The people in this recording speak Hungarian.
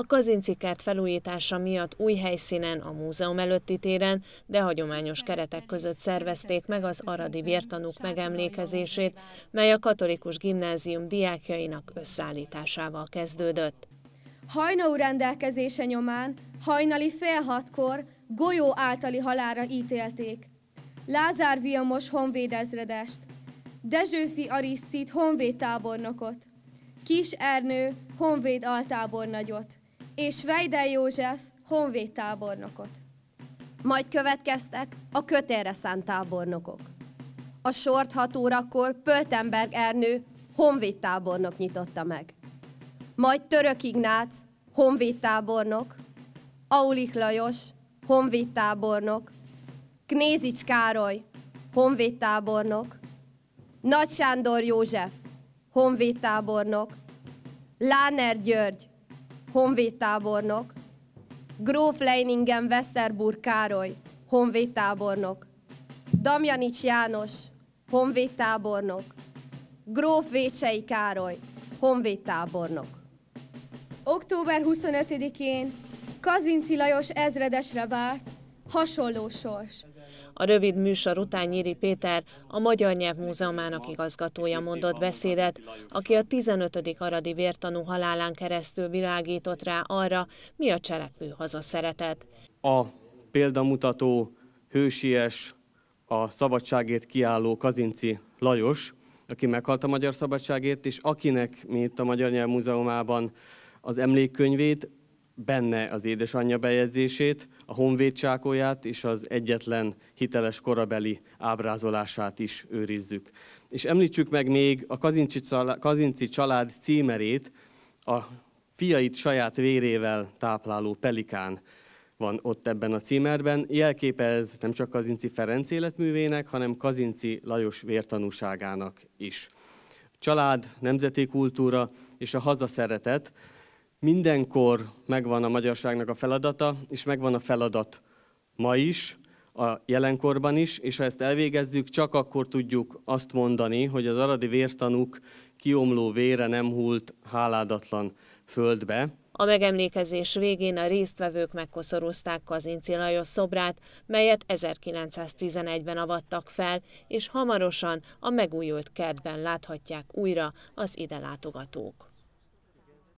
A Kazinci kert felújítása miatt új helyszínen, a múzeum előtti téren, de hagyományos keretek között szervezték meg az aradi vértanúk megemlékezését, mely a katolikus gimnázium diákjainak összeállításával kezdődött. Hajnó rendelkezése nyomán hajnali fél hatkor golyó általi halára ítélték. Lázár Vilmos honvédezredest, Dezsőfi Arisztit honvédtábornokot, Kis Ernő honvéd altábornagyot, és Vejdel József honvéd tábornokot. Majd következtek a kötélre szánt tábornokok. A sort hat órakor Pöltenberg Ernő honvéd tábornok nyitotta meg. Majd Török Ignác, honvéd tábornok, Aulik Lajos, honvéd tábornok, Knézics Károly, honvéd tábornok, Nagy Sándor József, honvéd tábornok, Láner György, honvédtábornok, Gróf Leiningen Westerburg Károly, honvédtábornok, Damjanics János, honvédtábornok, Gróf Vécsei Károly, honvédtábornok. Október 25-én Kazinci Lajos ezredesre várt, hasonló sors. A rövid műsor után Nyíri Péter, a Magyar Nyelv Múzeumának igazgatója mondott beszédet, aki a 15. aradi vértanú halálán keresztül világított rá arra, mi a cselekvő hazaszeretet. A példamutató, hősies, a szabadságért kiálló Kazinci Lajos, aki meghalt a magyar szabadságért, és akinek mi itt a Magyar Nyelv Múzeumában az emlékkönyvét benne az édesanyja bejegyzését, a honvéd csákóját és az egyetlen hiteles korabeli ábrázolását is őrizzük. És említsük meg még a Kazinci család, Kazinci család címerét, a fiait saját vérével tápláló pelikán van ott ebben a címerben. Jelképez nem csak Kazinci Ferenc életművének, hanem Kazinci Lajos vértanúságának is. Család, nemzeti kultúra és a hazaszeretet, Mindenkor megvan a magyarságnak a feladata, és megvan a feladat ma is, a jelenkorban is, és ha ezt elvégezzük, csak akkor tudjuk azt mondani, hogy az aradi vértanúk kiomló vére nem hult háládatlan földbe. A megemlékezés végén a résztvevők megkoszorúzták Kazinci Lajos szobrát, melyet 1911-ben avattak fel, és hamarosan a megújult kertben láthatják újra az ide látogatók.